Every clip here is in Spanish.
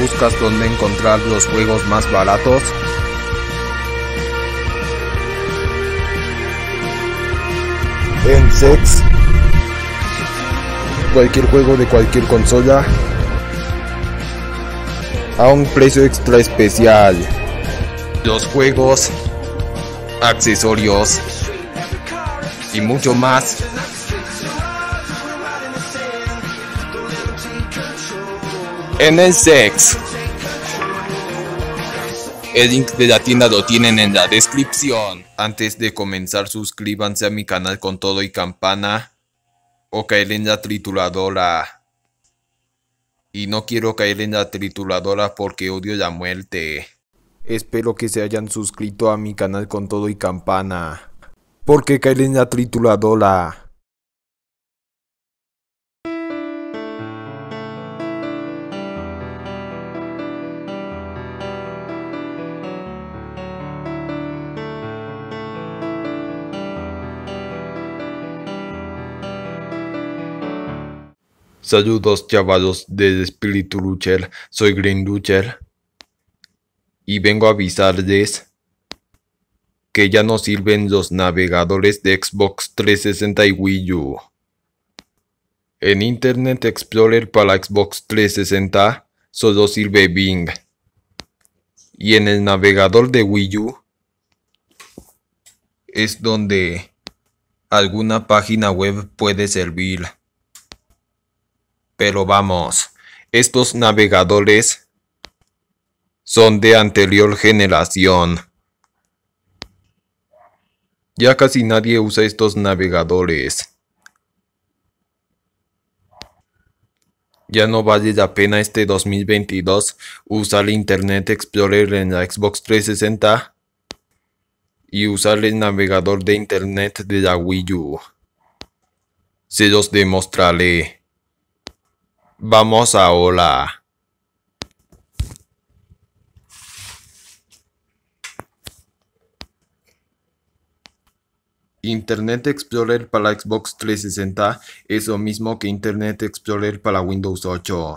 ¿Buscas dónde encontrar los juegos más baratos? En Sex. Cualquier juego de cualquier consola. A un precio extra especial. Los juegos, accesorios y mucho más En El El link de la tienda lo tienen en la descripción. Antes de comenzar, suscríbanse a mi canal con todo y campana. O caer en la trituladora Y no quiero caer en la trituladora porque odio la muerte. Espero que se hayan suscrito a mi canal con todo y campana. Porque caer en la trituladora. Saludos chavados de Espíritu Lucher, soy Green Lucher y vengo a avisarles que ya no sirven los navegadores de Xbox 360 y Wii U. En Internet Explorer para Xbox 360 solo sirve Bing. Y en el navegador de Wii U es donde alguna página web puede servir. Pero vamos, estos navegadores son de anterior generación. Ya casi nadie usa estos navegadores. Ya no vale la pena este 2022 usar Internet Explorer en la Xbox 360 y usar el navegador de Internet de la Wii U. Se los demostraré. Vamos hola. Internet Explorer para Xbox 360 es lo mismo que Internet Explorer para Windows 8.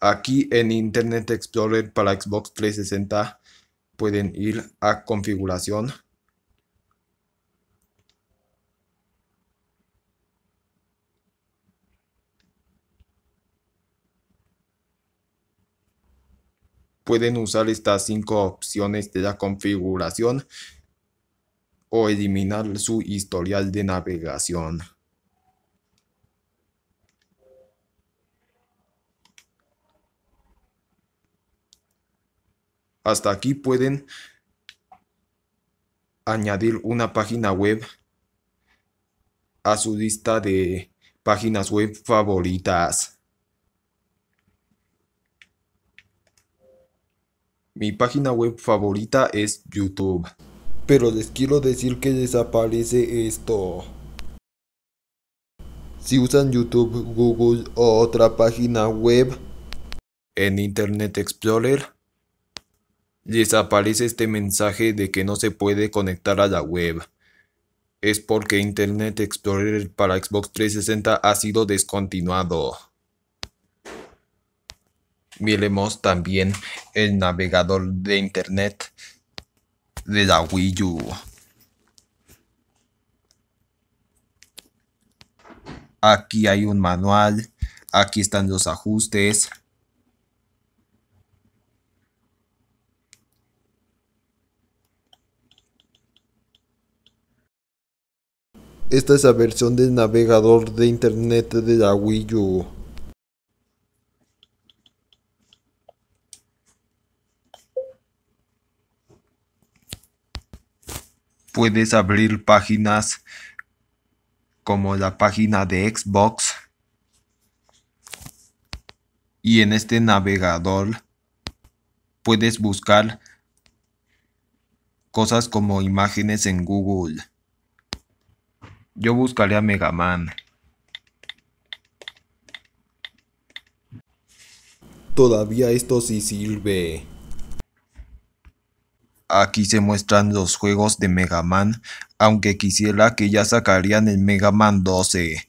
Aquí en Internet Explorer para Xbox 360 pueden ir a configuración Pueden usar estas cinco opciones de la configuración o eliminar su historial de navegación. Hasta aquí pueden añadir una página web a su lista de páginas web favoritas. Mi página web favorita es YouTube. Pero les quiero decir que desaparece esto. Si usan YouTube, Google o otra página web en Internet Explorer, les aparece este mensaje de que no se puede conectar a la web. Es porque Internet Explorer para Xbox 360 ha sido descontinuado. Miremos también el navegador de internet de la Wii U. Aquí hay un manual, aquí están los ajustes. Esta es la versión del navegador de internet de la Wii U. puedes abrir páginas como la página de Xbox y en este navegador puedes buscar cosas como imágenes en Google. Yo buscaré a Megaman. Todavía esto sí sirve. Aquí se muestran los juegos de Mega Man, aunque quisiera que ya sacarían el Mega Man 12,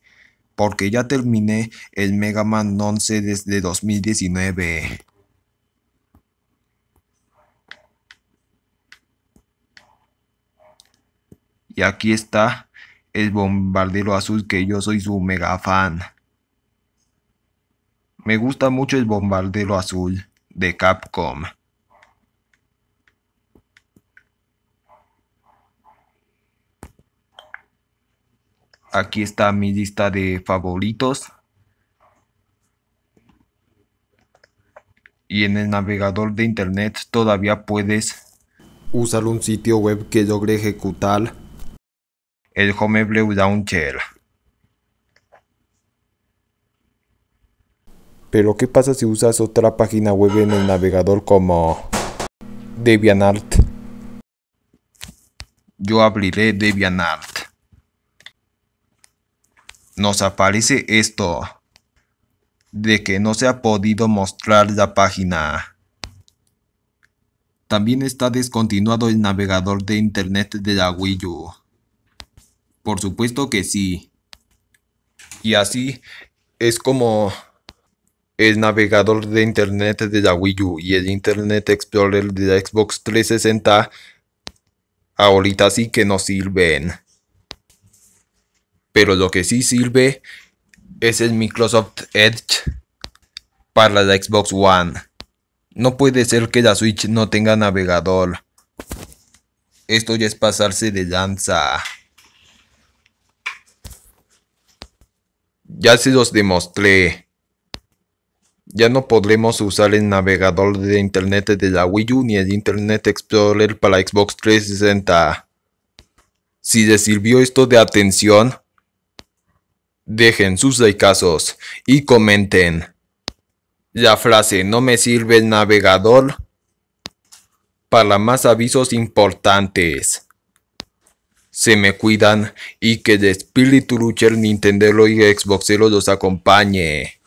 porque ya terminé el Mega Man 11 desde 2019. Y aquí está el bombardero azul que yo soy su mega fan. Me gusta mucho el bombardero azul de Capcom. Aquí está mi lista de favoritos. Y en el navegador de internet todavía puedes usar un sitio web que logre ejecutar el Homebrew Launcher. Pero ¿qué pasa si usas otra página web en el navegador como DeviantArt? Yo abriré DeviantArt nos aparece esto de que no se ha podido mostrar la página. También está descontinuado el navegador de internet de la Wii U. Por supuesto que sí. Y así es como el navegador de internet de la Wii U y el Internet Explorer de la Xbox 360 ahorita sí que nos sirven. Pero lo que sí sirve es el Microsoft Edge para la Xbox One. No puede ser que la Switch no tenga navegador. Esto ya es pasarse de lanza. Ya se los demostré. Ya no podremos usar el navegador de internet de la Wii U ni el Internet Explorer para Xbox 360. Si les sirvió esto de atención, Dejen sus likeazos y comenten. La frase no me sirve el navegador para más avisos importantes. Se me cuidan y que el espíritu el Nintendo y Xboxero los acompañe.